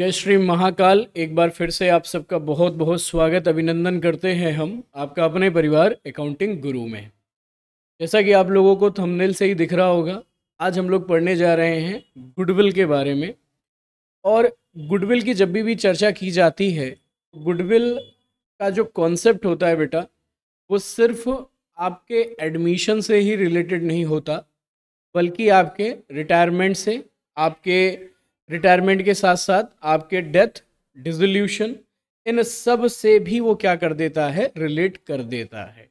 जय श्री महाकाल एक बार फिर से आप सबका बहुत बहुत स्वागत अभिनंदन करते हैं हम आपका अपने परिवार अकाउंटिंग गुरु में जैसा कि आप लोगों को थंबनेल से ही दिख रहा होगा आज हम लोग पढ़ने जा रहे हैं गुडविल के बारे में और गुडविल की जब भी भी चर्चा की जाती है गुडविल का जो कॉन्सेप्ट होता है बेटा वो सिर्फ आपके एडमिशन से ही रिलेटेड नहीं होता बल्कि आपके रिटायरमेंट से आपके रिटायरमेंट के साथ साथ आपके डेथ डिजोल्यूशन इन सब से भी वो क्या कर देता है रिलेट कर देता है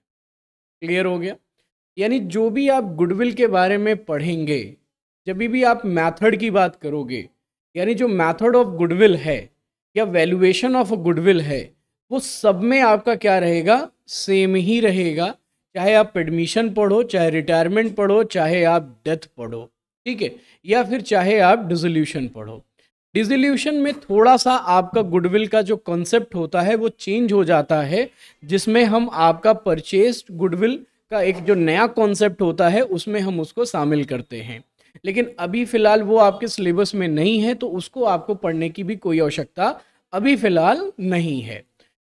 क्लियर हो गया यानी जो भी आप गुडविल के बारे में पढ़ेंगे जब भी आप मैथड की बात करोगे यानी जो मैथड ऑफ गुडविल है या वैल्यूएशन ऑफ गुडविल है वो सब में आपका क्या रहेगा सेम ही रहेगा चाहे आप एडमिशन पढ़ो चाहे रिटायरमेंट पढ़ो चाहे आप डेथ पढ़ो ठीक है या फिर चाहे आप डिजोल्यूशन पढ़ो डिजोल्यूशन में थोड़ा सा आपका गुडविल का जो कॉन्सेप्ट होता है वो चेंज हो जाता है जिसमें हम आपका परचेज गुडविल का एक जो नया कॉन्सेप्ट होता है उसमें हम उसको शामिल करते हैं लेकिन अभी फ़िलहाल वो आपके सिलेबस में नहीं है तो उसको आपको पढ़ने की भी कोई आवश्यकता अभी फ़िलहाल नहीं है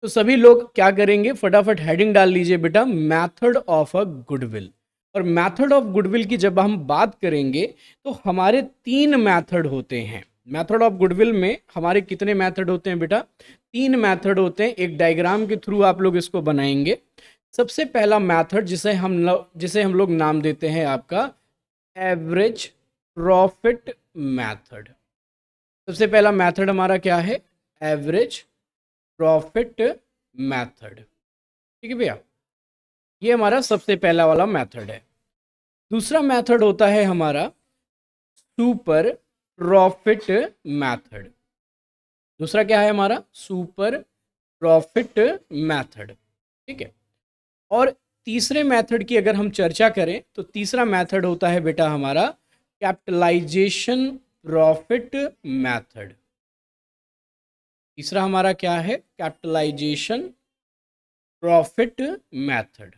तो सभी लोग क्या करेंगे फटाफट हेडिंग डाल लीजिए बेटा मैथड ऑफ अ गुडविल और मैथड ऑफ गुडविल की जब हम बात करेंगे तो हमारे तीन मैथड होते हैं मैथड ऑफ गुडविल में हमारे कितने मैथड होते हैं बेटा तीन मैथड होते हैं एक डायग्राम के थ्रू आप लोग इसको बनाएंगे सबसे पहला मैथड जिसे हम जिसे हम लोग नाम देते हैं आपका एवरेज प्रॉफिट मैथड सबसे पहला मैथड हमारा क्या है एवरेज प्रॉफिट मैथड ठीक है भैया ये हमारा सबसे पहला वाला मेथड है दूसरा मेथड होता है हमारा सुपर प्रॉफिट मेथड दूसरा क्या है हमारा सुपर प्रॉफिट मेथड ठीक है और तीसरे मेथड की अगर हम चर्चा करें तो तीसरा मेथड होता है बेटा हमारा कैपिटलाइजेशन प्रॉफिट मेथड तीसरा हमारा क्या है कैपिटलाइजेशन प्रॉफिट मेथड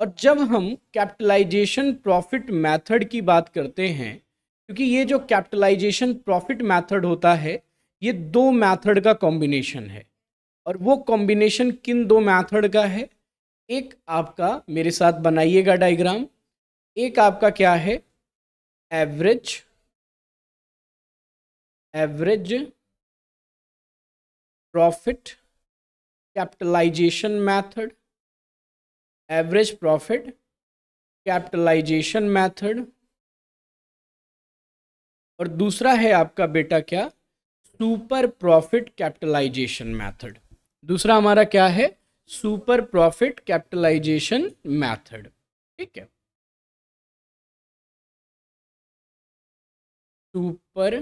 और जब हम कैपिटलाइजेशन प्रॉफिट मेथड की बात करते हैं क्योंकि ये जो कैपिटलाइजेशन प्रॉफिट मेथड होता है ये दो मेथड का कॉम्बिनेशन है और वो कॉम्बिनेशन किन दो मेथड का है एक आपका मेरे साथ बनाइएगा डायग्राम एक आपका क्या है average average profit capitalisation method average profit capitalisation method और दूसरा है आपका बेटा क्या सुपर प्रॉफिट कैपिटलाइजेशन मेथड दूसरा हमारा क्या है सुपर प्रॉफिट कैपिटलाइजेशन मेथड ठीक है सुपर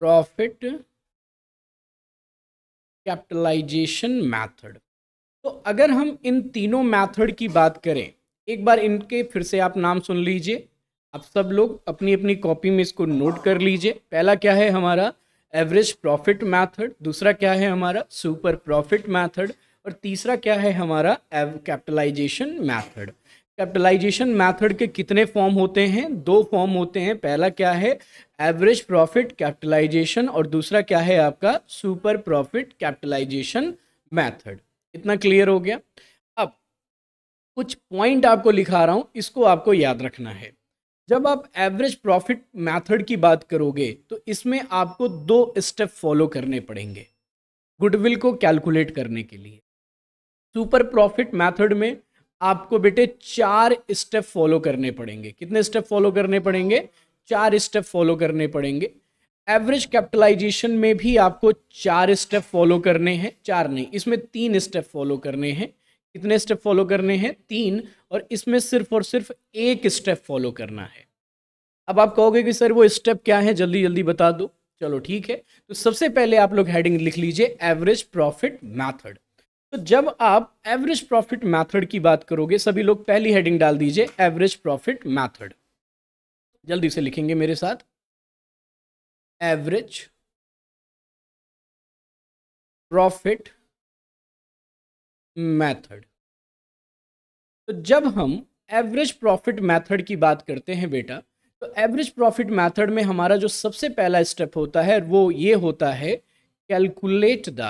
प्रॉफिट कैपिटलाइजेशन मेथड तो अगर हम इन तीनों मैथड की बात करें एक बार इनके फिर से आप नाम सुन लीजिए आप सब लोग अपनी अपनी कॉपी में इसको नोट कर लीजिए पहला क्या है हमारा एवरेज प्रॉफिट मैथड दूसरा क्या है हमारा सुपर प्रॉफिट मैथड और तीसरा क्या है हमारा कैपिटलाइजेशन मैथड कैपिटलाइजेशन मैथड के कितने फॉर्म होते हैं दो फॉर्म होते हैं पहला क्या है एवरेज प्रॉफिट कैपिटलाइजेशन और दूसरा क्या है आपका सुपर प्रॉफिट कैपिटलाइजेशन मैथड इतना क्लियर हो गया अब कुछ पॉइंट आपको लिखा रहा हूँ इसको आपको याद रखना है जब आप एवरेज प्रॉफिट मेथड की बात करोगे तो इसमें आपको दो स्टेप फॉलो करने पड़ेंगे गुडविल को कैलकुलेट करने के लिए सुपर प्रॉफिट मेथड में आपको बेटे चार स्टेप फॉलो करने पड़ेंगे कितने स्टेप फॉलो करने पड़ेंगे चार स्टेप फॉलो करने पड़ेंगे एवरेज कैपिटलाइजेशन में भी आपको चार स्टेप फॉलो करने हैं चार नहीं इसमें तीन स्टेप फॉलो करने हैं कितने स्टेप फॉलो करने हैं तीन और इसमें सिर्फ और सिर्फ एक स्टेप फॉलो करना है अब आप कहोगे कि सर वो स्टेप क्या है जल्दी जल्दी बता दो चलो ठीक है तो सबसे पहले आप लोग हेडिंग लिख लीजिए एवरेज प्रॉफिट मैथड तो जब आप एवरेज प्रॉफिट मैथड की बात करोगे सभी लोग पहली हेडिंग डाल दीजिए एवरेज प्रॉफिट मैथड जल्दी से लिखेंगे मेरे साथ एवरेज प्रॉफिट मेथड तो जब हम एवरेज प्रॉफिट मेथड की बात करते हैं बेटा तो एवरेज प्रॉफिट मेथड में हमारा जो सबसे पहला स्टेप होता है वो ये होता है कैलकुलेट द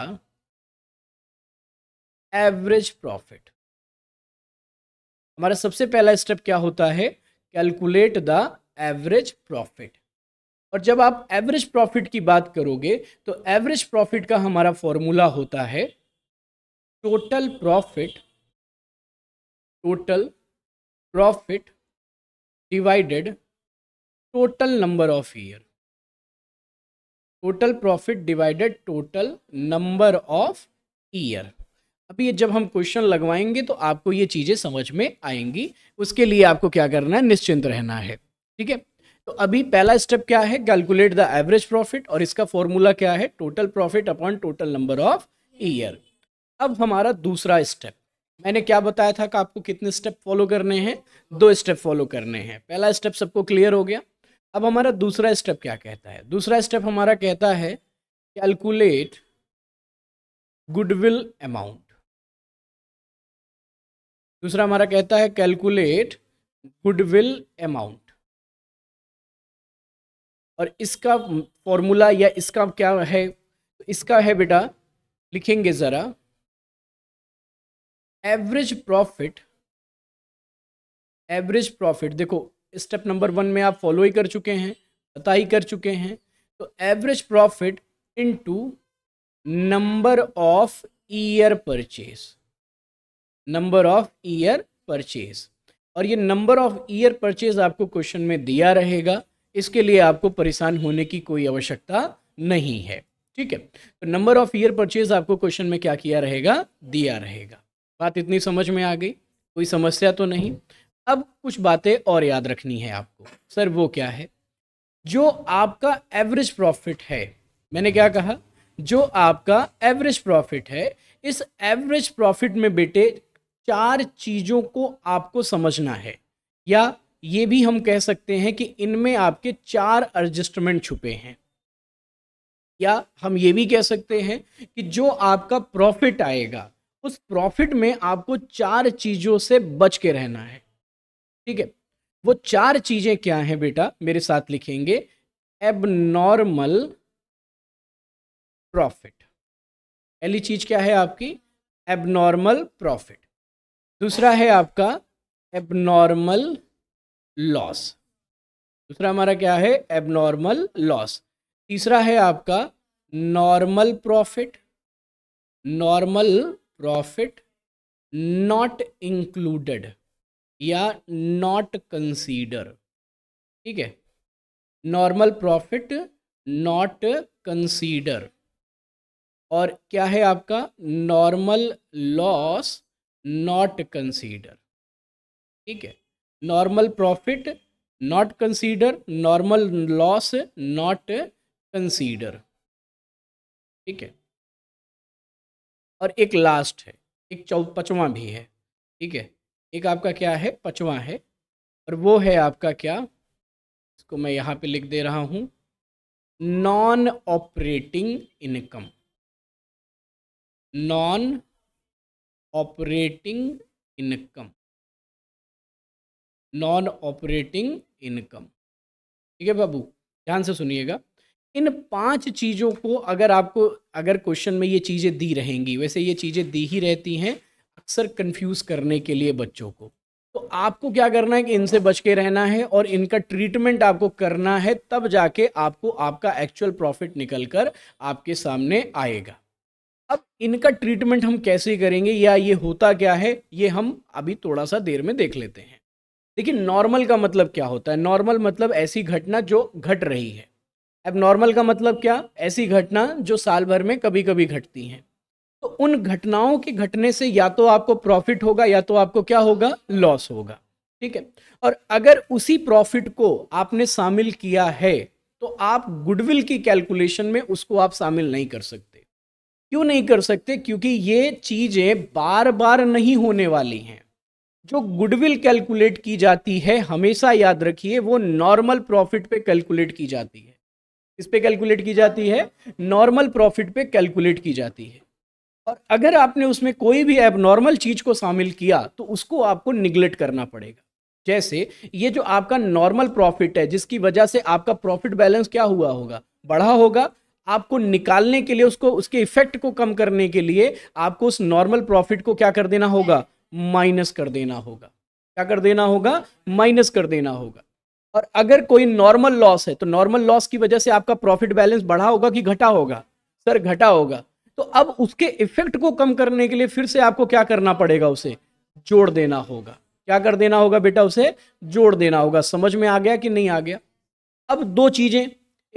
एवरेज प्रॉफिट हमारा सबसे पहला स्टेप क्या होता है कैलकुलेट द एवरेज प्रॉफिट और जब आप एवरेज प्रॉफिट की बात करोगे तो एवरेज प्रॉफिट का हमारा फॉर्मूला होता है total profit total profit divided total number of year total profit divided total number of year अभी जब हम क्वेश्चन लगवाएंगे तो आपको ये चीज़ें समझ में आएंगी उसके लिए आपको क्या करना है निश्चिंत रहना है ठीक है तो अभी पहला स्टेप क्या है कैलकुलेट द एवरेज प्रॉफिट और इसका फॉर्मूला क्या है total profit upon total number of year अब हमारा दूसरा स्टेप मैंने क्या बताया था कि आपको कितने स्टेप फॉलो करने हैं दो स्टेप फॉलो करने हैं पहला स्टेप सबको क्लियर हो गया अब हमारा दूसरा स्टेप क्या कहता है दूसरा स्टेप हमारा कहता है कैलकुलेट गुडविल अमाउंट दूसरा हमारा कहता है कैलकुलेट गुडविल अमाउंट और इसका फॉर्मूला या इसका क्या है इसका है बेटा लिखेंगे ज़रा एवरेज प्रॉफिट एवरेज प्रॉफिट देखो स्टेप नंबर वन में आप फॉलो ही कर चुके हैं पता ही कर चुके हैं तो average profit into number of year purchase number of year purchase और ये नंबर ऑफ ईयर परचेज आपको क्वेश्चन में दिया रहेगा इसके लिए आपको परेशान होने की कोई आवश्यकता नहीं है ठीक है तो नंबर ऑफ ईयर परचेज आपको क्वेश्चन में क्या किया रहेगा दिया रहेगा बात इतनी समझ में आ गई कोई समस्या तो नहीं अब कुछ बातें और याद रखनी है आपको सर वो क्या है जो आपका एवरेज प्रॉफिट है मैंने क्या कहा जो आपका एवरेज प्रॉफिट है इस एवरेज प्रॉफिट में बेटे चार चीज़ों को आपको समझना है या ये भी हम कह सकते हैं कि इनमें आपके चार एडजस्टमेंट छुपे हैं या हम ये भी कह सकते हैं कि जो आपका प्रॉफिट आएगा उस प्रॉफिट में आपको चार चीज़ों से बच के रहना है ठीक है वो चार चीज़ें क्या हैं बेटा मेरे साथ लिखेंगे एबनॉर्मल प्रॉफिट पहली चीज़ क्या है आपकी एबनॉर्मल प्रॉफिट दूसरा है आपका एबनॉर्मल लॉस दूसरा हमारा क्या है एबनॉर्मल लॉस तीसरा है आपका normal profit normal profit not included या नॉट कंसीडर ठीक है नॉर्मल प्रॉफिट नॉट कंसीडर और क्या है आपका नॉर्मल लॉस नॉट कंसीडर ठीक है normal profit not consider normal loss not consider ठीक है और एक लास्ट है एक चौ पचवा भी है ठीक है एक आपका क्या है पचवा है और वो है आपका क्या इसको मैं यहाँ पे लिख दे रहा हूँ non operating income non operating income non operating income ठीक है बाबू ध्यान से सुनिएगा इन पांच चीज़ों को अगर आपको अगर क्वेश्चन में ये चीज़ें दी रहेंगी वैसे ये चीज़ें दी ही रहती हैं अक्सर कंफ्यूज करने के लिए बच्चों को तो आपको क्या करना है कि इनसे बच के रहना है और इनका ट्रीटमेंट आपको करना है तब जाके आपको आपका एक्चुअल प्रॉफिट निकल कर आपके सामने आएगा अब इनका ट्रीटमेंट हम कैसे करेंगे या ये होता क्या है ये हम अभी थोड़ा सा देर में देख लेते हैं देखिए नॉर्मल का मतलब क्या होता है नॉर्मल मतलब ऐसी घटना जो घट रही है अब नॉर्मल का मतलब क्या ऐसी घटना जो साल भर में कभी कभी घटती हैं तो उन घटनाओं के घटने से या तो आपको प्रॉफिट होगा या तो आपको क्या होगा लॉस होगा ठीक है और अगर उसी प्रॉफिट को आपने शामिल किया है तो आप गुडविल की कैलकुलेशन में उसको आप शामिल नहीं कर सकते क्यों नहीं कर सकते क्योंकि ये चीज़ें बार बार नहीं होने वाली हैं जो गुडविल कैलकुलेट की जाती है हमेशा याद रखिए वो नॉर्मल प्रॉफिट पे कैलकुलेट की जाती है इस पे कैलकुलेट की जाती है नॉर्मल प्रॉफिट पे कैलकुलेट की जाती है और अगर आपने उसमें कोई भी एबनॉर्मल चीज़ को शामिल किया तो उसको आपको निगलेक्ट करना पड़ेगा जैसे ये जो आपका नॉर्मल प्रॉफिट है जिसकी वजह से आपका प्रॉफिट बैलेंस क्या हुआ होगा बढ़ा होगा आपको निकालने के लिए उसको उसके इफेक्ट को कम करने के लिए आपको उस नॉर्मल प्रॉफिट को क्या कर देना होगा माइनस कर देना होगा क्या कर देना होगा माइनस कर देना होगा और अगर कोई नॉर्मल लॉस है तो नॉर्मल लॉस की वजह से आपका प्रॉफिट बैलेंस बढ़ा होगा कि घटा होगा सर घटा होगा तो अब उसके इफेक्ट को कम करने के लिए फिर से आपको क्या करना पड़ेगा उसे जोड़ देना होगा क्या कर देना होगा बेटा उसे जोड़ देना होगा समझ में आ गया कि नहीं आ गया अब दो चीजें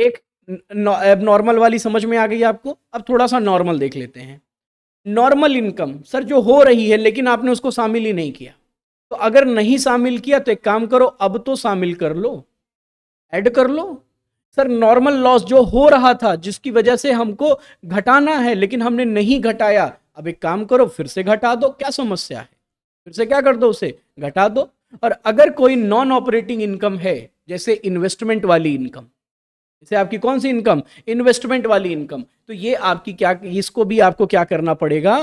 एक नॉर्मल वाली समझ में आ गई आपको अब थोड़ा सा नॉर्मल देख लेते हैं नॉर्मल इनकम सर जो हो रही है लेकिन आपने उसको शामिल ही नहीं किया तो अगर नहीं शामिल किया तो एक काम करो अब तो शामिल कर लो ऐड कर लो सर नॉर्मल लॉस जो हो रहा था जिसकी वजह से हमको घटाना है लेकिन हमने नहीं घटाया अब एक काम करो फिर से घटा दो क्या समस्या है फिर से क्या कर दो उसे घटा दो और अगर कोई नॉन ऑपरेटिंग इनकम है जैसे इन्वेस्टमेंट वाली इनकम जैसे आपकी कौन सी इनकम इन्वेस्टमेंट वाली इनकम तो ये आपकी क्या इसको भी आपको क्या करना पड़ेगा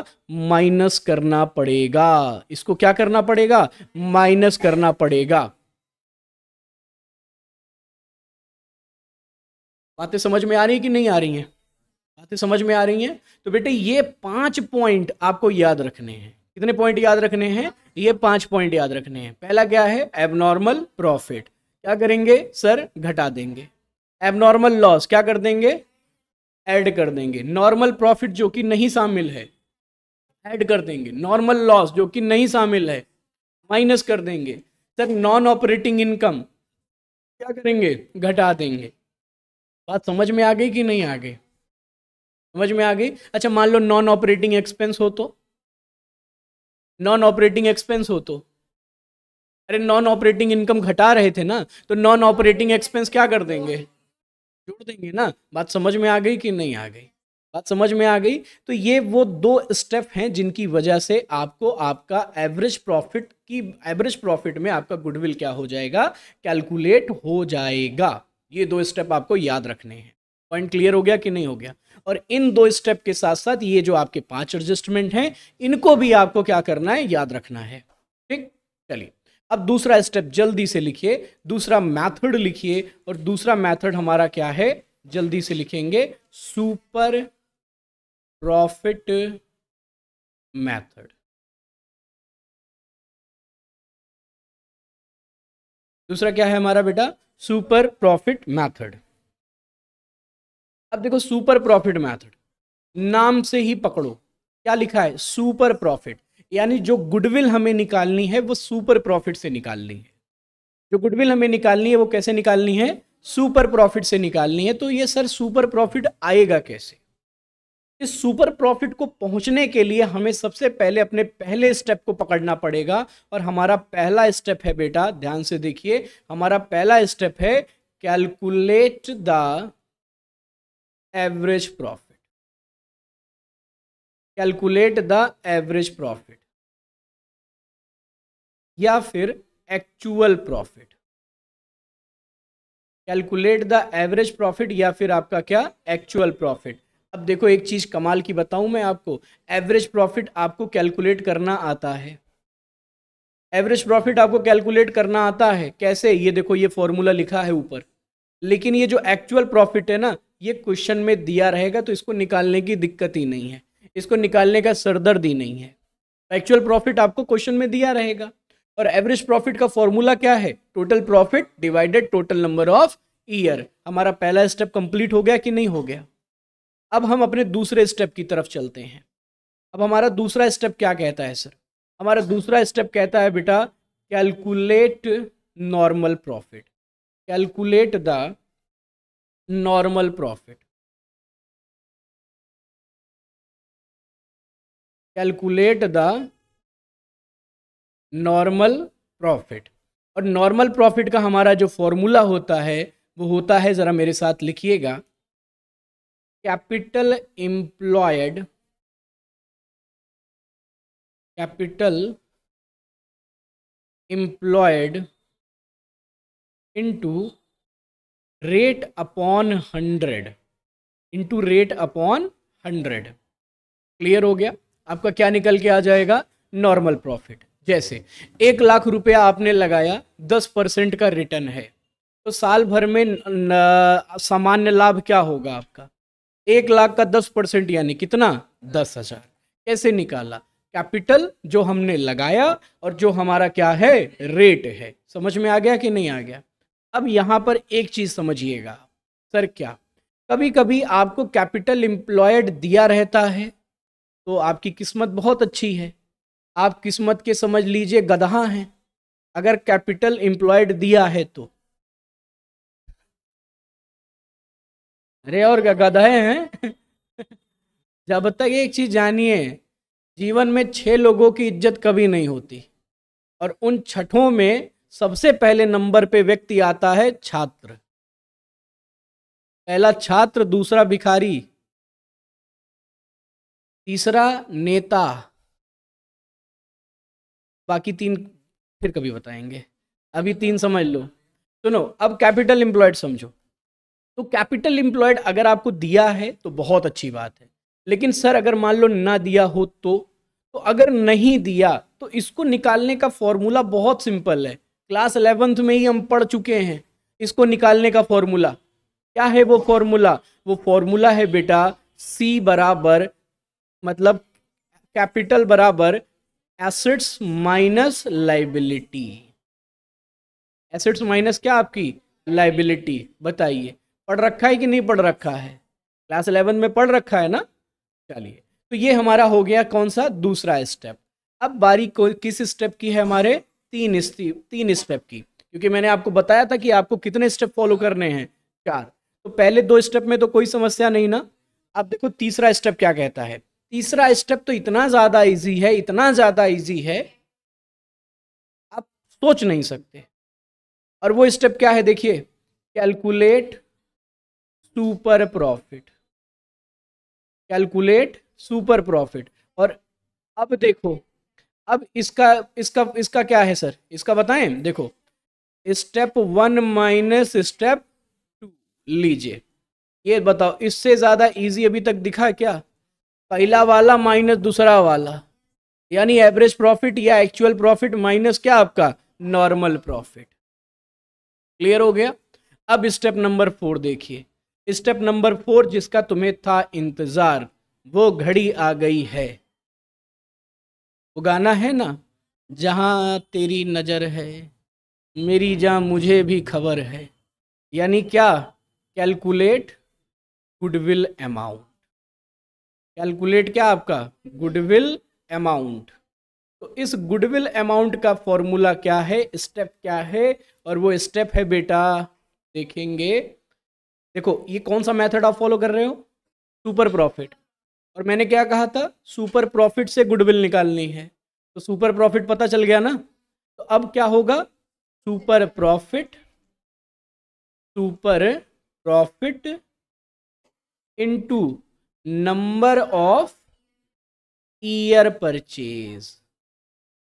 माइनस करना पड़ेगा इसको क्या करना पड़ेगा माइनस करना पड़ेगा बातें समझ में आ रही कि नहीं आ रही हैं बातें समझ में आ रही हैं तो बेटे ये पांच पॉइंट आपको याद रखने हैं कितने पॉइंट याद रखने हैं ये पांच पॉइंट याद रखने हैं पहला क्या है एबनॉर्मल प्रॉफिट क्या करेंगे सर घटा देंगे एबनॉर्मल लॉस क्या कर देंगे ऐड कर देंगे नॉर्मल प्रॉफिट जो कि नहीं शामिल है ऐड कर देंगे नॉर्मल लॉस जो कि नहीं शामिल है माइनस कर देंगे सर नॉन ऑपरेटिंग इनकम क्या करेंगे घटा देंगे बात समझ में आ गई कि नहीं आ गई समझ में आ गई अच्छा मान लो नॉन ऑपरेटिंग एक्सपेंस हो तो नॉन ऑपरेटिंग एक्सपेंस हो तो अरे नॉन ऑपरेटिंग इनकम घटा रहे थे ना तो नॉन ऑपरेटिंग एक्सपेंस क्या कर देंगे जोड़ देंगे ना बात समझ में आ गई कि नहीं आ गई बात समझ में आ गई तो ये वो दो स्टेप हैं जिनकी वजह से आपको आपका एवरेज प्रॉफिट की एवरेज प्रॉफिट में आपका गुडविल क्या हो जाएगा कैलकुलेट हो जाएगा ये दो स्टेप आपको याद रखने हैं पॉइंट क्लियर हो गया कि नहीं हो गया और इन दो स्टेप के साथ साथ ये जो आपके पांच एडजस्टमेंट हैं इनको भी आपको क्या करना है याद रखना है ठीक चलिए अब दूसरा स्टेप जल्दी से लिखिए दूसरा मैथड लिखिए और दूसरा मैथड हमारा क्या है जल्दी से लिखेंगे सुपर प्रॉफिट मैथड दूसरा क्या है हमारा बेटा सुपर प्रॉफिट मैथड अब देखो सुपर प्रॉफिट मैथड नाम से ही पकड़ो क्या लिखा है सुपर प्रॉफिट यानी जो गुडविल हमें निकालनी है वो सुपर प्रॉफिट से निकालनी है जो गुडविल हमें निकालनी है वो कैसे निकालनी है सुपर प्रॉफिट से निकालनी है तो ये सर सुपर प्रॉफिट आएगा कैसे इस सुपर प्रॉफिट को पहुंचने के लिए हमें सबसे पहले अपने पहले स्टेप को पकड़ना पड़ेगा और हमारा पहला स्टेप है बेटा ध्यान से देखिए हमारा पहला स्टेप है calculate the average profit calculate the average profit या फिर actual profit calculate the average profit या फिर आपका क्या एक्चुअल प्रॉफिट अब देखो एक चीज़ कमाल की बताऊं मैं आपको एवरेज प्रॉफिट आपको कैलकुलेट करना आता है एवरेज प्रॉफिट आपको कैलकुलेट करना आता है कैसे ये देखो ये फॉर्मूला लिखा है ऊपर लेकिन ये जो एक्चुअल प्रॉफिट है ना ये क्वेश्चन में दिया रहेगा तो इसको निकालने की दिक्कत ही नहीं है इसको निकालने का सरदर्द ही नहीं है एक्चुअल प्रॉफिट आपको क्वेश्चन में दिया रहेगा और एवरेज प्रॉफिट का फॉर्मूला क्या है total profit divided total number of year हमारा पहला स्टेप कंप्लीट हो गया कि नहीं हो गया अब हम अपने दूसरे स्टेप की तरफ चलते हैं अब हमारा दूसरा स्टेप क्या कहता है सर हमारा दूसरा स्टेप कहता है बेटा calculate normal profit calculate the normal profit calculate the normal profit और नॉर्मल प्रॉफिट का हमारा जो फॉर्मूला होता है वो होता है ज़रा मेरे साथ लिखिएगा capital employed capital employed into rate upon hundred into rate upon hundred clear हो गया आपका क्या निकल के आ जाएगा नॉर्मल प्रॉफिट जैसे एक लाख रुपया आपने लगाया दस परसेंट का रिटर्न है तो साल भर में सामान्य लाभ क्या होगा आपका एक लाख का दस परसेंट यानी कितना दस हजार कैसे निकाला कैपिटल जो हमने लगाया और जो हमारा क्या है रेट है समझ में आ गया कि नहीं आ गया अब यहाँ पर एक चीज समझिएगा सर क्या कभी कभी आपको कैपिटल एम्प्लॉयड दिया रहता है तो आपकी किस्मत बहुत अच्छी है आप किस्मत के समझ लीजिए गधा हैं अगर कैपिटल एम्प्लॉयड दिया है तो अरे और गधे हैं जब तक एक चीज जानिए जीवन में छह लोगों की इज्जत कभी नहीं होती और उन छठों में सबसे पहले नंबर पे व्यक्ति आता है छात्र पहला छात्र दूसरा भिखारी तीसरा नेता बाकी तीन फिर कभी बताएंगे अभी तीन समझ लो सुनो अब कैपिटल एम्प्लॉयड समझो तो कैपिटल एम्प्लॉयड अगर आपको दिया है तो बहुत अच्छी बात है लेकिन सर अगर मान लो ना दिया हो तो तो अगर नहीं दिया तो इसको निकालने का फॉर्मूला बहुत सिंपल है क्लास अलेवेंथ में ही हम पढ़ चुके हैं इसको निकालने का फॉर्मूला क्या है वो फॉर्मूला वो फॉर्मूला है बेटा सी बराबर मतलब कैपिटल बराबर assets minus liability assets minus क्या आपकी लाइबिलिटी बताइए पढ़ रखा है कि नहीं पढ़ रखा है क्लास इलेवन में पढ़ रखा है ना चलिए तो ये हमारा हो गया कौन सा दूसरा स्टेप अब बारी को किस स्टेप की है हमारे तीन तीन स्टेप की क्योंकि मैंने आपको बताया था कि आपको कितने स्टेप फॉलो करने हैं चार तो पहले दो स्टेप में तो कोई समस्या नहीं ना अब देखो तीसरा स्टेप क्या कहता है तीसरा स्टेप तो इतना ज़्यादा इजी है इतना ज़्यादा इजी है आप सोच नहीं सकते और वो स्टेप क्या है देखिए calculate super profit calculate super profit और अब देखो अब इसका इसका इसका क्या है सर इसका बताएं देखो step one minus step two लीजिए ये बताओ इससे ज़्यादा इजी अभी तक दिखा क्या पहला वाला माइनस दूसरा वाला यानी एवरेज प्रॉफिट या एक्चुअल प्रॉफिट माइनस क्या आपका नॉर्मल प्रॉफिट क्लियर हो गया अब स्टेप नंबर फोर देखिए स्टेप नंबर फोर जिसका तुम्हें था इंतजार वो घड़ी आ गई है उगाना है ना जहां तेरी नज़र है मेरी जहां मुझे भी खबर है यानी क्या कैलकुलेट गुडविल अमाउंट कैलकुलेट क्या आपका गुडविल अमाउंट तो इस गुडविल अमाउंट का फॉर्मूला क्या है स्टेप क्या है और वो स्टेप है बेटा देखेंगे देखो ये कौन सा मेथड आप फॉलो कर रहे हो सुपर प्रॉफिट और मैंने क्या कहा था सुपर प्रॉफिट से गुडविल निकालनी है तो सुपर प्रॉफिट पता चल गया ना तो अब क्या होगा super profit super profit into number of year purchase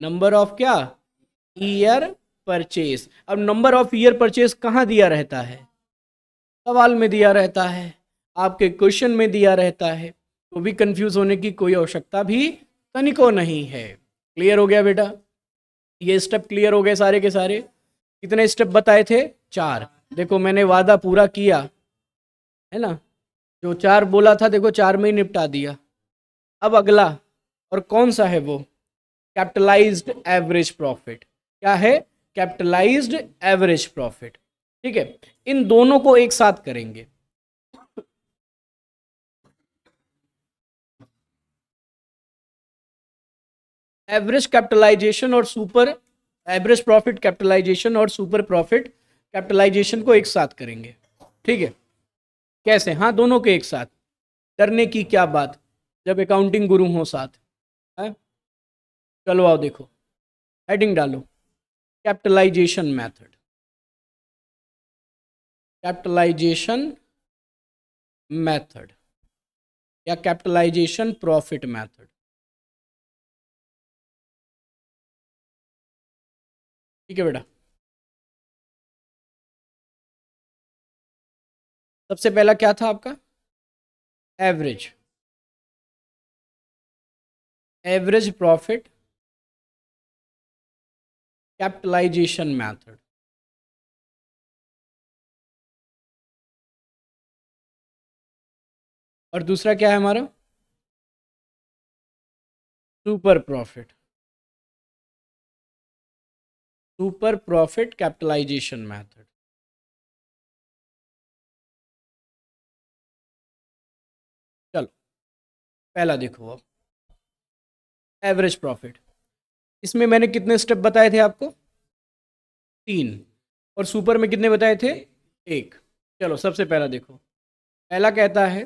number of क्या ईयर परचेज अब नंबर ऑफ ईयर परचेज कहाँ दिया रहता है सवाल में दिया रहता है आपके क्वेश्चन में दिया रहता है तो भी कंफ्यूज होने की कोई आवश्यकता भी तनिको नहीं है क्लियर हो गया बेटा ये स्टेप क्लियर हो गए सारे के सारे कितने स्टेप बताए थे चार देखो मैंने वादा पूरा किया है ना जो चार बोला था देखो चार में ही निपटा दिया अब अगला और कौन सा है वो कैपिटलाइज्ड एवरेज प्रॉफिट क्या है कैपिटलाइज्ड एवरेज प्रॉफिट ठीक है इन दोनों को एक साथ करेंगे एवरेज कैपिटलाइजेशन और सुपर एवरेज प्रॉफिट कैपिटलाइजेशन और सुपर प्रॉफिट कैपिटलाइजेशन को एक साथ करेंगे ठीक है कैसे हाँ दोनों के एक साथ डरने की क्या बात जब अकाउंटिंग गुरु हो साथ है चलो आओ देखो हेडिंग डालो कैपिटलाइजेशन मेथड कैपिटलाइजेशन मेथड या कैपिटलाइजेशन प्रॉफिट मेथड ठीक है बेटा सबसे पहला क्या था आपका average average profit capitalisation method और दूसरा क्या है हमारा super profit super profit capitalisation method पहला देखो अब एवरेज प्रॉफिट इसमें मैंने कितने स्टेप बताए थे आपको तीन और सुपर में कितने बताए थे एक चलो सबसे पहला देखो पहला कहता है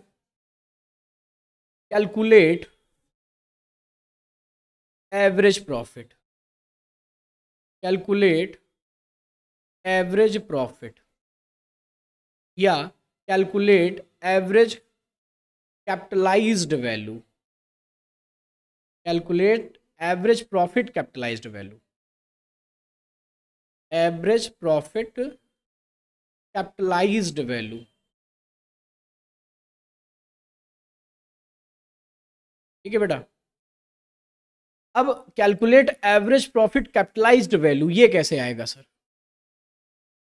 calculate average profit calculate average profit या calculate average capitalised value calculate average profit capitalised value average profit capitalised value ठीक है बेटा अब calculate average profit capitalised value ये कैसे आएगा सर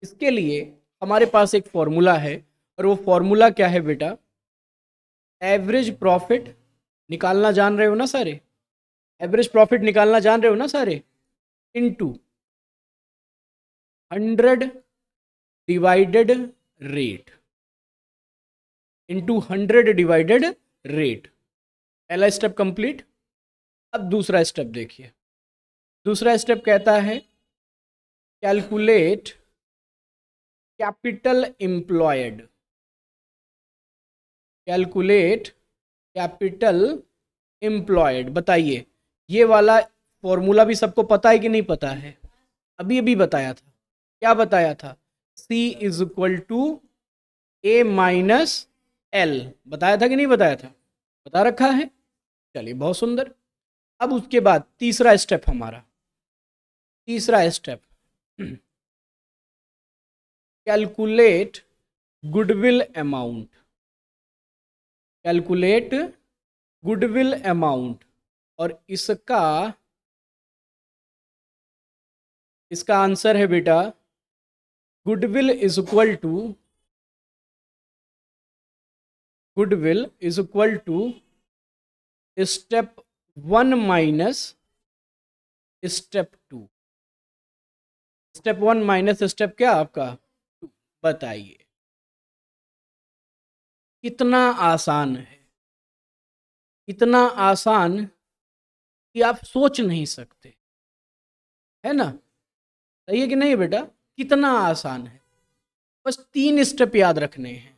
इसके लिए हमारे पास एक फॉर्मूला है और वो फॉर्मूला क्या है बेटा एवरेज प्रॉफिट निकालना जान रहे हो ना सारे एवरेज प्रॉफिट निकालना जान रहे हो ना सारे into hundred divided rate into hundred divided rate पहला स्टेप कंप्लीट अब दूसरा स्टेप देखिए दूसरा स्टेप कहता है calculate capital employed calculate capital employed बताइए ये वाला फॉर्मूला भी सबको पता है कि नहीं पता है अभी अभी बताया था क्या बताया था C is equal to A minus L बताया था कि नहीं बताया था बता रखा है चलिए बहुत सुंदर अब उसके बाद तीसरा स्टेप हमारा तीसरा step calculate goodwill amount calculate goodwill amount और इसका इसका आंसर है बेटा goodwill is equal to goodwill is equal to step one minus step two step one minus step क्या आपका बताइए कितना आसान है इतना आसान कि आप सोच नहीं सकते है ना सही है कि नहीं बेटा कितना आसान है बस तीन स्टेप याद रखने हैं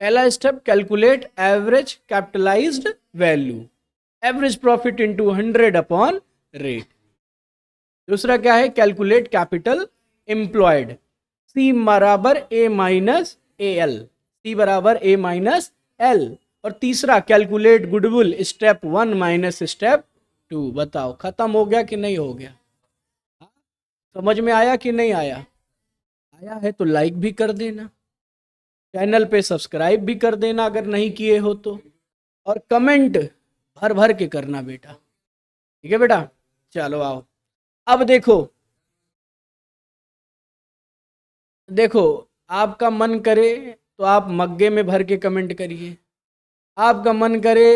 पहला step calculate average capitalised value average profit into hundred upon rate दूसरा क्या है कैलकुलेट कैपिटल एम्प्लॉयड सी बराबर A minus A L T बराबर ए माइनस एल और तीसरा calculate goodwill step one minus step two बताओ खत्म हो गया कि नहीं हो गया समझ में आया कि नहीं आया आया है तो लाइक भी कर देना चैनल पे सब्सक्राइब भी कर देना अगर नहीं किए हो तो और कमेंट भर भर के करना बेटा ठीक है बेटा चलो आओ अब देखो देखो आपका मन करे तो आप मग्गे में भर के कमेंट करिए आपका मन करे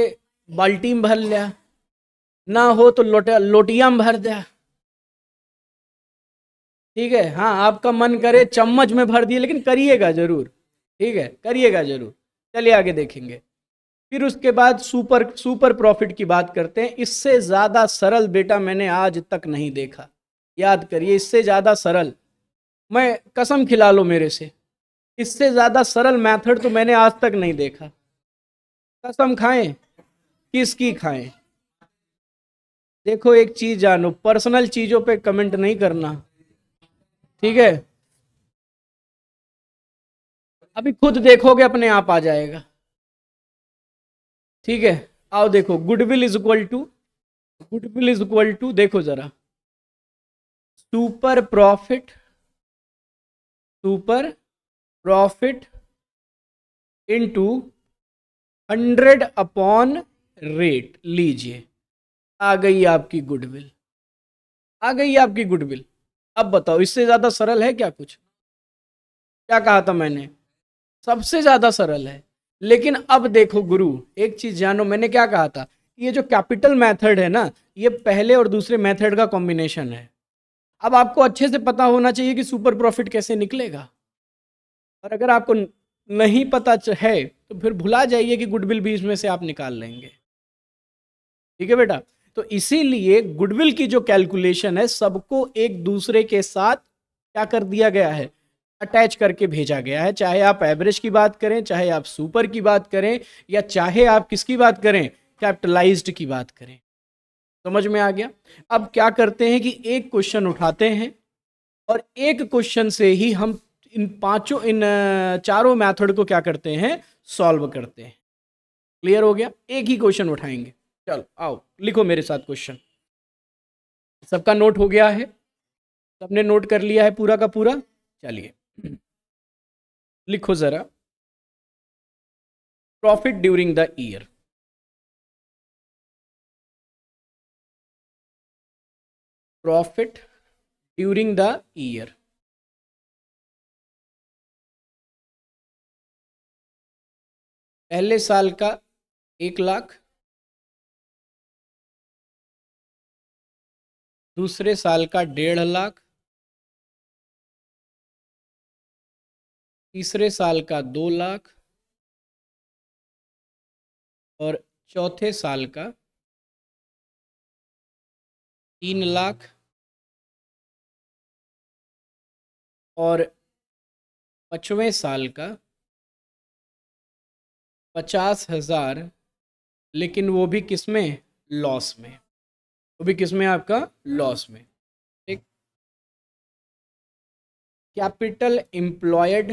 बाल्टी में भर लिया ना हो तो लोट लोटिया में भर दिया ठीक है हाँ आपका मन करे चम्मच में भर दिए लेकिन करिएगा जरूर ठीक है करिएगा जरूर चलिए आगे देखेंगे फिर उसके बाद सुपर सुपर प्रॉफिट की बात करते हैं इससे ज़्यादा सरल बेटा मैंने आज तक नहीं देखा याद करिए इससे ज़्यादा सरल मैं कसम खिला लो मेरे से इससे ज़्यादा सरल मेथड तो मैंने आज तक नहीं देखा कसम खाएं किसकी खाएं देखो एक चीज़ जानो पर्सनल चीज़ों पे कमेंट नहीं करना ठीक है अभी खुद देखोगे अपने आप आ जाएगा ठीक है आओ देखो goodwill is equal to goodwill is equal to देखो जरा super profit super profit into hundred upon rate लीजिए आ गई आपकी गुडविल आ गई आपकी गुडविल अब बताओ इससे ज़्यादा सरल है क्या कुछ क्या कहा था मैंने सबसे ज़्यादा सरल है लेकिन अब देखो गुरु एक चीज़ जानो मैंने क्या कहा था ये जो कैपिटल मेथड है ना ये पहले और दूसरे मेथड का कॉम्बिनेशन है अब आपको अच्छे से पता होना चाहिए कि सुपर प्रॉफिट कैसे निकलेगा और अगर आपको नहीं पता है तो फिर भुला जाइए कि गुडविल भी इसमें से आप निकाल लेंगे ठीक है बेटा तो इसीलिए गुडविल की जो कैलकुलेशन है सबको एक दूसरे के साथ क्या कर दिया गया है अटैच करके भेजा गया है चाहे आप एवरेज की बात करें चाहे आप सुपर की बात करें या चाहे आप किसकी बात करें कैपिटलाइज्ड की बात करें समझ में आ गया अब क्या करते हैं कि एक क्वेश्चन उठाते हैं और एक क्वेश्चन से ही हम इन पांचों इन चारों मेथड को क्या करते हैं सॉल्व करते हैं क्लियर हो गया एक ही क्वेश्चन उठाएंगे चलो आओ लिखो मेरे साथ क्वेश्चन सबका नोट हो गया है सबने नोट कर लिया है पूरा का पूरा चलिए लिखो जरा profit during the year profit during the year पहले साल का एक लाख दूसरे साल का डेढ़ लाख तीसरे साल का दो लाख और चौथे साल का तीन लाख और पचवें साल का पचास हज़ार लेकिन वो भी किस में लॉस में वो भी किस में आपका लॉस में ठीक कैपिटल एम्प्लॉयड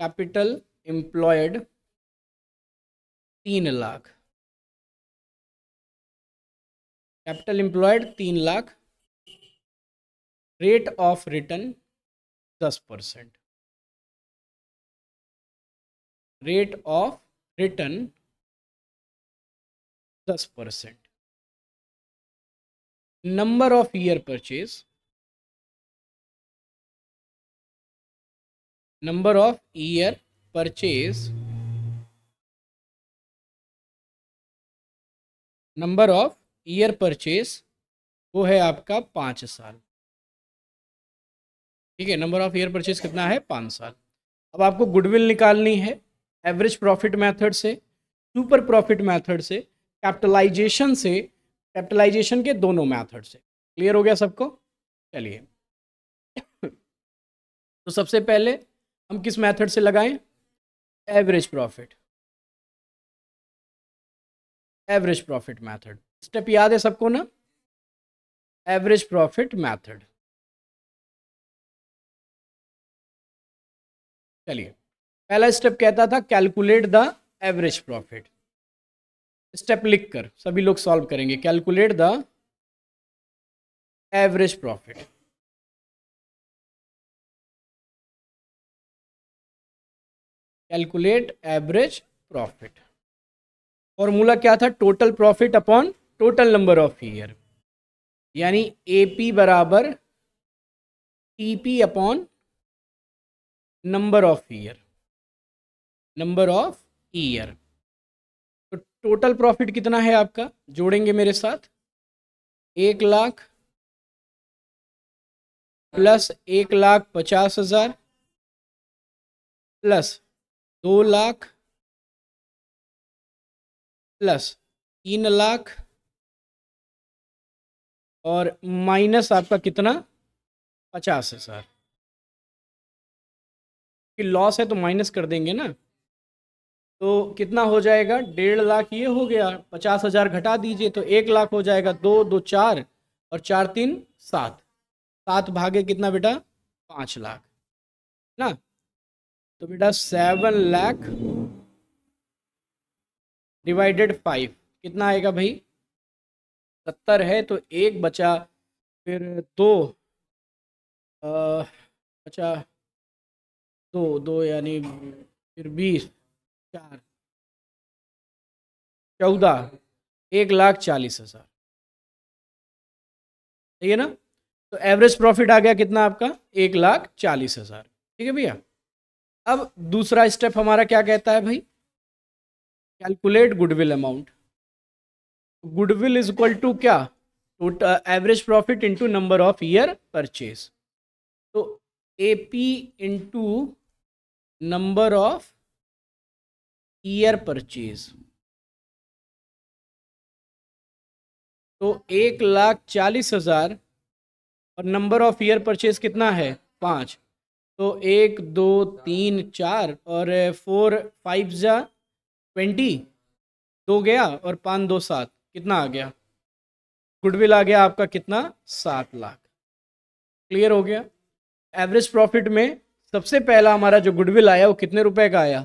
कैपिटल एम्प्लॉयड तीन लाख कैपिटल एम्प्लॉयड तीन लाख रेट ऑफ रिटर्न दस परसेंट रेट ऑफ रिटर्न दस percent number of year purchase number of year purchase number of year purchase वो है आपका पांच साल ठीक है नंबर ऑफ ईयर परचेज कितना है पाँच साल अब आपको गुडविल निकालनी है एवरेज प्रॉफिट मेथड से सुपर प्रॉफिट मेथड से कैपिटलाइजेशन से कैपिटलाइजेशन के दोनों मेथड से क्लियर हो गया सबको चलिए तो सबसे पहले हम किस मेथड से लगाएं average profit average profit method step याद है सबको ना एवरेज प्रॉफिट मेथड चलिए पहला स्टेप कहता था calculate the average profit step लिखकर सभी लोग सॉल्व करेंगे calculate the average profit calculate average profit formula क्या था total profit upon total number of year यानी एपी बराबर T P upon number of year number of year तो टोटल प्रॉफिट कितना है आपका जोड़ेंगे मेरे साथ एक लाख प्लस एक लाख पचास हजार प्लस दो लाख प्लस तीन लाख और माइनस आपका कितना पचास हजार कि लॉस है तो माइनस कर देंगे ना तो कितना हो जाएगा डेढ़ लाख ये हो गया पचास हज़ार घटा दीजिए तो एक लाख हो जाएगा दो दो चार और चार तीन सात सात भागे कितना बेटा पाँच लाख ना तो बेटा सेवन लाख डिवाइडेड फाइव कितना आएगा भाई सत्तर है तो एक बचा फिर दो आ, बचा दो दो यानी फिर बीस चार चौदह एक लाख चालीस हज़ार ठीक है ना तो एवरेज प्रॉफिट आ गया कितना आपका एक लाख चालीस हज़ार ठीक है भैया अब दूसरा स्टेप हमारा क्या कहता है भाई calculate goodwill amount goodwill is equal to क्या total average profit into number of year purchase तो A P into number of year purchase तो एक लाख चालीस हजार और नंबर ऑफ ईयर परचेज कितना है पाँच तो एक दो तीन चार और फोर फाइव जा ट्वेंटी दो गया और पाँच दो सात कितना आ गया गुडविल आ गया आपका कितना सात लाख क्लियर हो गया एवरेज प्रॉफिट में सबसे पहला हमारा जो गुडविल आया वो कितने रुपए का आया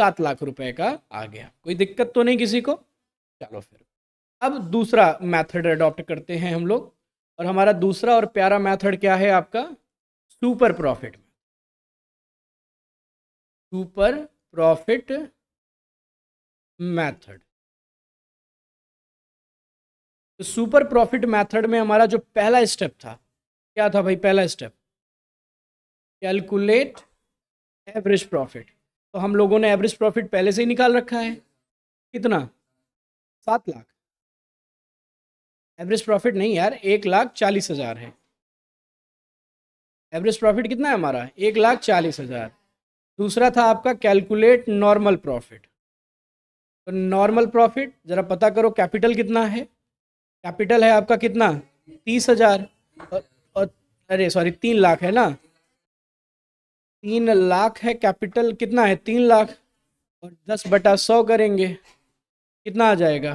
सात लाख रुपए का आ गया कोई दिक्कत तो नहीं किसी को चलो फिर अब दूसरा मेथड अडॉप्ट करते हैं हम लोग और हमारा दूसरा और प्यारा मेथड क्या है आपका super profit super profit method तो सुपर प्रॉफिट मेथड में हमारा जो पहला स्टेप था क्या था भाई पहला स्टेप कैलकुलेट एवरेज प्रॉफिट तो हम लोगों ने एवरेज प्रॉफिट पहले से ही निकाल रखा है कितना सात लाख एवरेज प्रॉफिट नहीं यार एक लाख चालीस हज़ार है एवरेज प्रॉफिट कितना है हमारा एक लाख चालीस हज़ार दूसरा था आपका कैलकुलेट नॉर्मल प्रॉफिट तो नॉर्मल प्रॉफिट ज़रा पता करो कैपिटल कितना है कैपिटल है आपका कितना तीस हज़ार और, और अरे सॉरी तीन लाख है ना तीन लाख है कैपिटल कितना है तीन लाख और दस बटा सौ करेंगे कितना आ जाएगा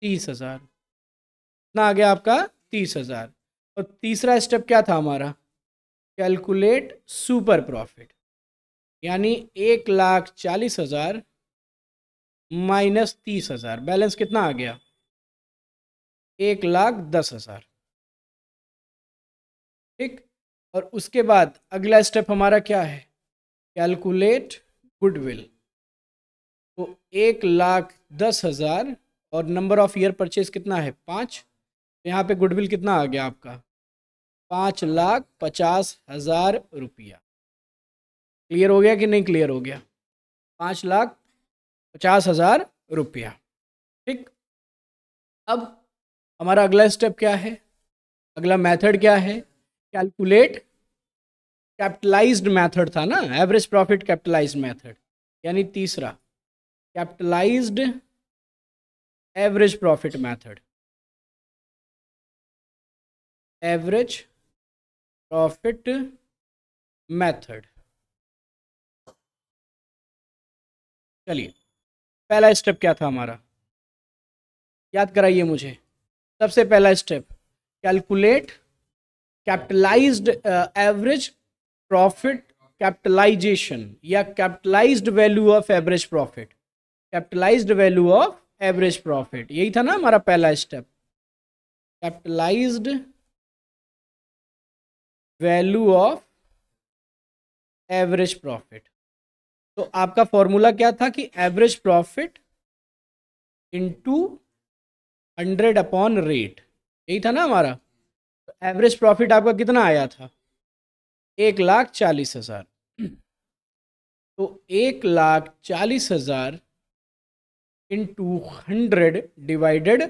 तीस हज़ार कितना आ गया आपका तीस हज़ार और तीसरा स्टेप क्या था हमारा कैलकुलेट सुपर प्रॉफिट यानी एक लाख चालीस हज़ार माइनस तीस हज़ार बैलेंस कितना आ गया एक लाख दस हज़ार ठीक और उसके बाद अगला स्टेप हमारा क्या है कैलकुलेट गुडविल तो एक लाख दस हज़ार और नंबर ऑफ़ ईयर परचेज कितना है पाँच तो यहाँ पे गुडविल कितना आ गया आपका पाँच लाख पचास हज़ार रुपया क्लियर हो गया कि नहीं क्लियर हो गया पाँच लाख पचास हज़ार रुपया ठीक अब हमारा अगला स्टेप क्या है अगला मेथड क्या है कैलकुलेट कैपिटलाइज्ड मेथड था ना एवरेज प्रॉफिट कैपिटलाइज्ड मेथड यानी तीसरा capitalised average profit method average profit method चलिए पहला स्टेप क्या था हमारा याद कराइए मुझे सबसे पहला step calculate capitalised average profit capitalisation या capitalised value of average profit capitalised value of average profit यही था ना हमारा पहला step capitalised value of average profit तो आपका फॉर्मूला क्या था कि average profit into hundred upon rate यही था ना हमारा एवरेज प्रॉफिट आपका कितना आया था एक लाख चालीस हजार तो एक लाख चालीस हजार into hundred divided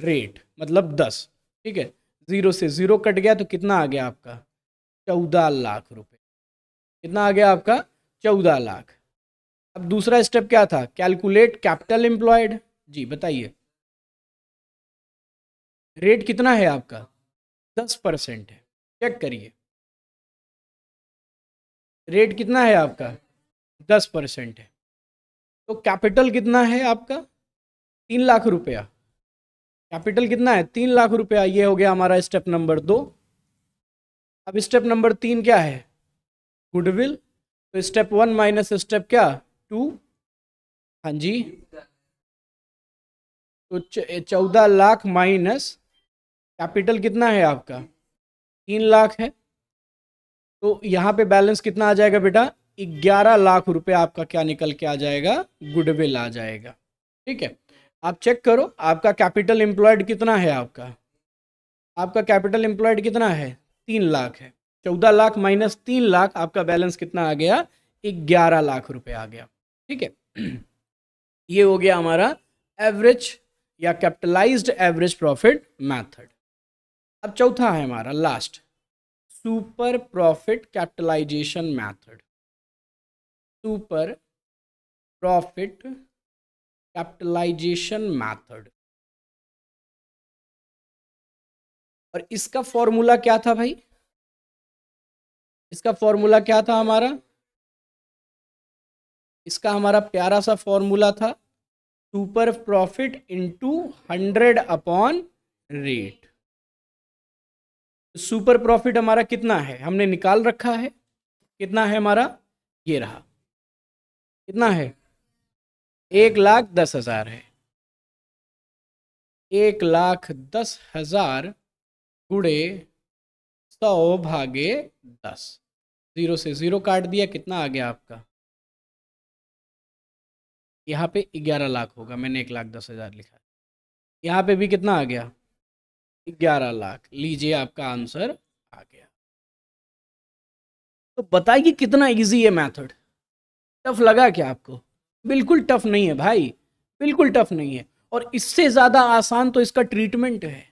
rate मतलब दस ठीक है ज़ीरो से ज़ीरो कट गया तो कितना आ गया आपका चौदह लाख रुपए कितना आ गया आपका चौदह लाख अब दूसरा स्टेप क्या था कैलकुलेट कैपिटल एम्प्लॉयड जी बताइए रेट कितना है आपका दस परसेंट है चेक करिए रेट कितना है आपका दस परसेंट है तो कैपिटल कितना है आपका तीन लाख रुपया कैपिटल कितना है तीन लाख रुपया ये हो गया हमारा स्टेप नंबर दो अब स्टेप नंबर तीन क्या है गुडविल तो स्टेप वन माइनस स्टेप क्या टू हाँ जी तो चौदह लाख माइनस कैपिटल कितना है आपका तीन लाख है तो यहाँ पे बैलेंस कितना आ जाएगा बेटा ग्यारह लाख रुपए आपका क्या निकल के आ जाएगा गुडविल आ जाएगा ठीक है आप चेक करो आपका कैपिटल एम्प्लॉयड कितना है आपका आपका कैपिटल एम्प्लॉयड कितना है तीन लाख है चौदह लाख माइनस तीन लाख आपका बैलेंस कितना आ गया ग्यारह लाख रुपए आ गया ठीक है ये हो गया हमारा एवरेज या कैपिटलाइज्ड एवरेज प्रॉफिट मैथड अब चौथा है हमारा last super profit capitalisation method super profit capitalisation method और इसका फॉर्मूला क्या था भाई इसका फॉर्मूला क्या था हमारा इसका हमारा प्यारा सा फॉर्मूला था super profit into hundred upon rate super profit हमारा कितना है हमने निकाल रखा है कितना है हमारा ये रहा कितना है एक लाख दस हजार है एक लाख दस हजार गुड़े सौ भागे दस जीरो से जीरो काट दिया कितना आ गया आपका यहाँ पे ग्यारह लाख होगा मैंने एक लाख दस हजार लिखा यहाँ पे भी कितना आ गया ग्यारह लाख लीजिए आपका आंसर आ गया तो बताइए कितना इजी है मेथड टफ लगा क्या आपको बिल्कुल टफ नहीं है भाई बिल्कुल टफ नहीं है और इससे ज़्यादा आसान तो इसका ट्रीटमेंट है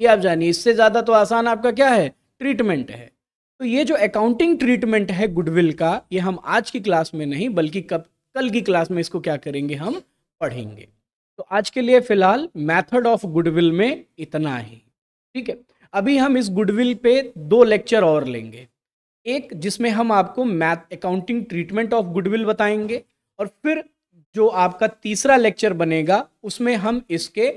ये आप जानिए इससे ज़्यादा तो आसान आपका क्या है ट्रीटमेंट है तो ये जो अकाउंटिंग ट्रीटमेंट है गुडविल का ये हम आज की क्लास में नहीं बल्कि कब कल की क्लास में इसको क्या करेंगे हम पढ़ेंगे तो आज के लिए फिलहाल मैथड ऑफ गुडविल में इतना ही ठीक है अभी हम इस गुडविल पे दो लेक्चर और लेंगे एक जिसमें हम आपको math accounting treatment of goodwill बताएंगे और फिर जो आपका तीसरा लेक्चर बनेगा उसमें हम इसके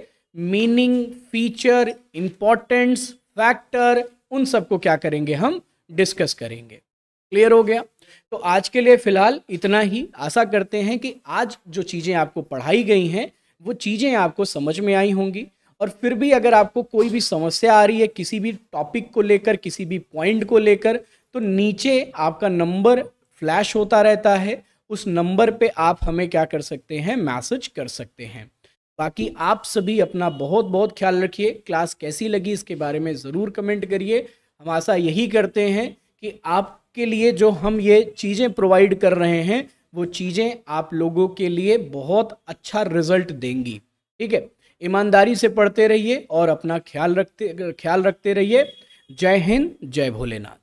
मीनिंग फीचर इम्पोर्टेंस फैक्टर उन सबको क्या करेंगे हम डिस्कस करेंगे क्लियर हो गया तो आज के लिए फ़िलहाल इतना ही आशा करते हैं कि आज जो चीज़ें आपको पढ़ाई गई हैं वो चीज़ें आपको समझ में आई होंगी और फिर भी अगर आपको कोई भी समस्या आ रही है किसी भी टॉपिक को लेकर किसी भी पॉइंट को लेकर तो नीचे आपका नंबर फ्लैश होता रहता है उस नंबर पे आप हमें क्या कर सकते हैं मैसेज कर सकते हैं बाकी आप सभी अपना बहुत बहुत ख्याल रखिए क्लास कैसी लगी इसके बारे में ज़रूर कमेंट करिए हम आशा यही करते हैं कि आपके लिए जो हम ये चीज़ें प्रोवाइड कर रहे हैं वो चीज़ें आप लोगों के लिए बहुत अच्छा रिजल्ट देंगी ठीक है ईमानदारी से पढ़ते रहिए और अपना ख्याल रखते ख्याल रखते रहिए जय हिंद जय भोलेनाथ